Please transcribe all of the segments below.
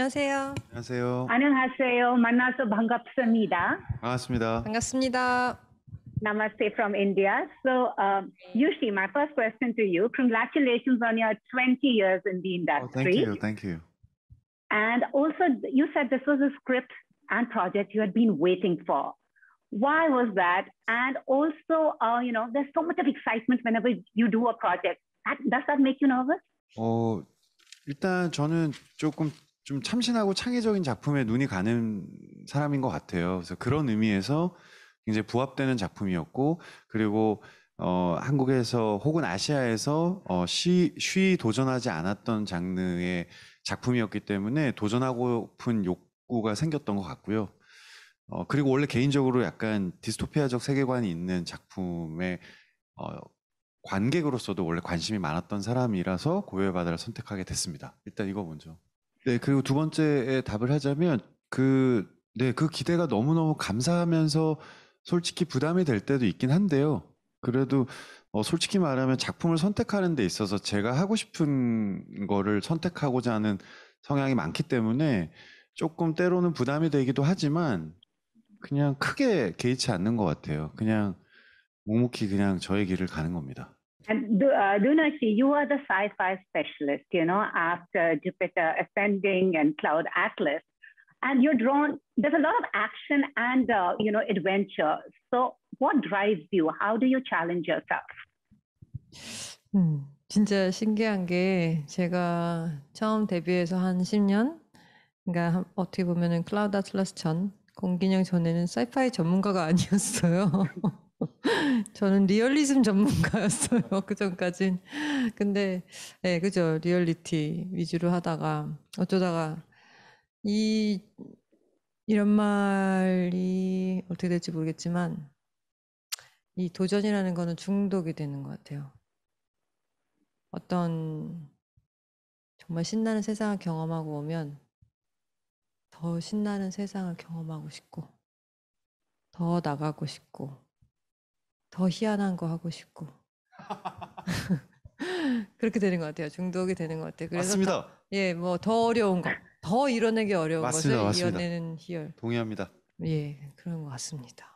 안녕하세요. 안녕하세요. 안녕하세요. 만나서 반갑습니다. 반갑습니다. 반갑습니다. Namaste from India. So, um, Yushi, my first question to you. Congratulations on your 20 years in the industry. Oh, thank you. Thank you. And also, you said this was a script and project you had been waiting for. Why was that? And also, uh, you know, there's so much of excitement whenever you do a project. That, does that make you nervous? Oh, 일단 저는 조금 좀 참신하고 창의적인 작품에 눈이 가는 사람인 것 같아요. 그래서 그런 의미에서 굉장히 부합되는 작품이었고 그리고 어, 한국에서 혹은 아시아에서 어, 쉬, 쉬 도전하지 않았던 장르의 작품이었기 때문에 도전하고픈 욕구가 생겼던 것 같고요. 어, 그리고 원래 개인적으로 약간 디스토피아적 세계관이 있는 작품에 어, 관객으로서도 원래 관심이 많았던 사람이라서 고요의 바다를 선택하게 됐습니다. 일단 이거 먼저. 네, 그리고 두 번째에 답을 하자면 그, 네, 그 기대가 너무너무 감사하면서 솔직히 부담이 될 때도 있긴 한데요. 그래도 어, 솔직히 말하면 작품을 선택하는 데 있어서 제가 하고 싶은 거를 선택하고자 하는 성향이 많기 때문에 조금 때로는 부담이 되기도 하지만 그냥 크게 개의치 않는 것 같아요. 그냥 묵묵히 그냥 저의 길을 가는 겁니다. And uh, Dunashi, you are the sci-fi specialist, you know, after Jupiter Ascending and Cloud Atlas. And you're drawn, there's a lot of action and, uh, you know, adventure. So what drives you? How do you challenge yourself? Hmm. 진짜 신기한 게 제가 처음 데뷔해서 한 10년? 그러니까 어떻게 보면은 클라우드 아틀라스 전, 공기영 전에는 사이파이 전문가가 아니었어요. 저는 리얼리즘 전문가였어요. 그 전까진. 근데, 예, 네, 그죠. 리얼리티 위주로 하다가, 어쩌다가, 이, 이런 말이 어떻게 될지 모르겠지만, 이 도전이라는 거는 중독이 되는 것 같아요. 어떤 정말 신나는 세상을 경험하고 오면 더 신나는 세상을 경험하고 싶고, 더 나가고 싶고, 더 희한한 거 하고 싶고 그렇게 되는 것 같아요. 중독이 되는 것 같아요. 그래서 맞습니다. 더, 예, 뭐 더 어려운 거, 더 이뤄내기 어려운 맞습니다, 것을 맞습니다. 이뤄내는 희열. 동의합니다. 예, 그런 것 같습니다.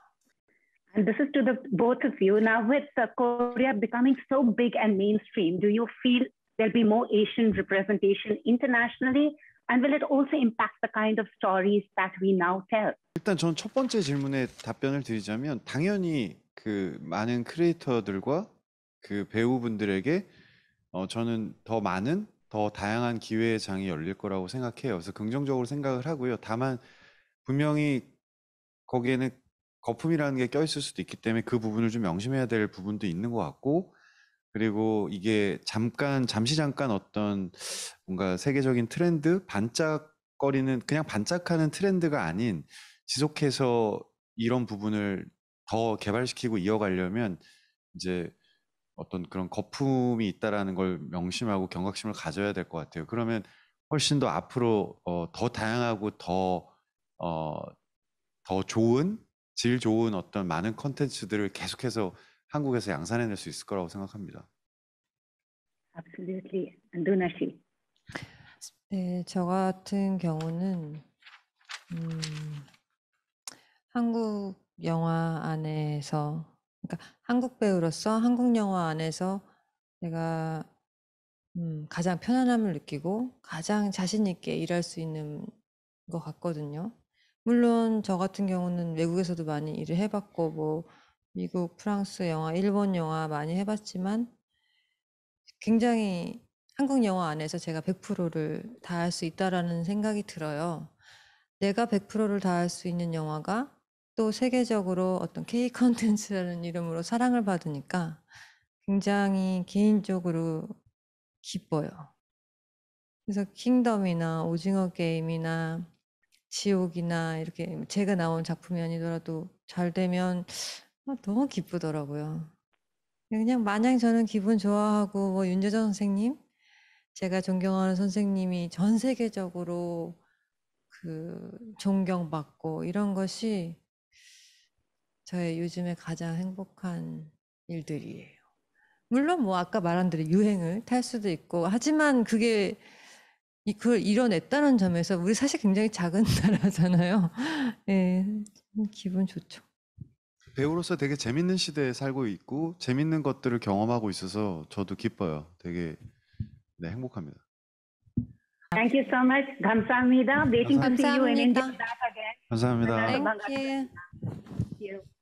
And this is to the both of you. Now with Korea becoming so big and mainstream, do you feel there'll be more Asian representation internationally? And will it also impact the kind of stories that we now tell? 일단 전첫 번째 질문에 답변을 드리자면 당연히 그 많은 크리에이터들과 그 배우분들에게 어, 저는 더 많은 더 다양한 기회의 장이 열릴 거라고 생각해요. 그래서 긍정적으로 생각을 하고요. 다만 분명히 거기에는 거품이라는 게 껴있을 수도 있기 때문에 그 부분을 좀 명심해야 될 부분도 있는 것 같고 그리고 이게 잠깐 잠시 잠깐 어떤 뭔가 세계적인 트렌드 반짝거리는 그냥 반짝하는 트렌드가 아닌 지속해서 이런 부분을 더 개발시키고 이어가려면 이제 어떤 그런 거품이 있다라는 걸 명심하고 경각심을 가져야 될 것 같아요. 그러면 훨씬 더 앞으로 어, 더 다양하고 더, 어, 더 좋은, 질 좋은 어떤 많은 컨텐츠들을 계속해서 한국에서 양산해낼 수 있을 거라고 생각합니다. Absolutely. 안도나 씨. 네, 저 같은 경우는 음, 한국 영화 안에서 그러니까 한국 배우로서 한국 영화 안에서 내가 음, 가장 편안함을 느끼고 가장 자신 있게 일할 수 있는 것 같거든요. 물론 저 같은 경우는 외국에서도 많이 일을 해봤고 뭐 미국, 프랑스 영화, 일본 영화 많이 해봤지만 굉장히 한국 영화 안에서 제가 100%를 다할 수 있다라는 생각이 들어요. 내가 100%를 다할 수 있는 영화가 또 세계적으로 어떤 K 컨텐츠라는 이름으로 사랑을 받으니까 굉장히 개인적으로 기뻐요. 그래서 킹덤이나 오징어 게임이나 지옥이나 이렇게 제가 나온 작품이 아니더라도 잘 되면 아, 너무 기쁘더라고요. 그냥 마냥 저는 기분 좋아하고 뭐 윤재정 선생님 제가 존경하는 선생님이 전 세계적으로 그 존경받고 이런 것이 저의 요즘에 가장 행복한 일들이에요. 물론 뭐 아까 말한 대로 유행을 탈 수도 있고 하지만 그게 그걸 이뤄냈다는 점에서 우리 사실 굉장히 작은 나라잖아요. 예, 네, 기분 좋죠. 배우로서 되게 재밌는 시대에 살고 있고 재밌는 것들을 경험하고 있어서 저도 기뻐요. 되게 네, 행복합니다. Thank you so much. 감사합니다. Waiting to see you in India. 감사합니다. 네, Thank you.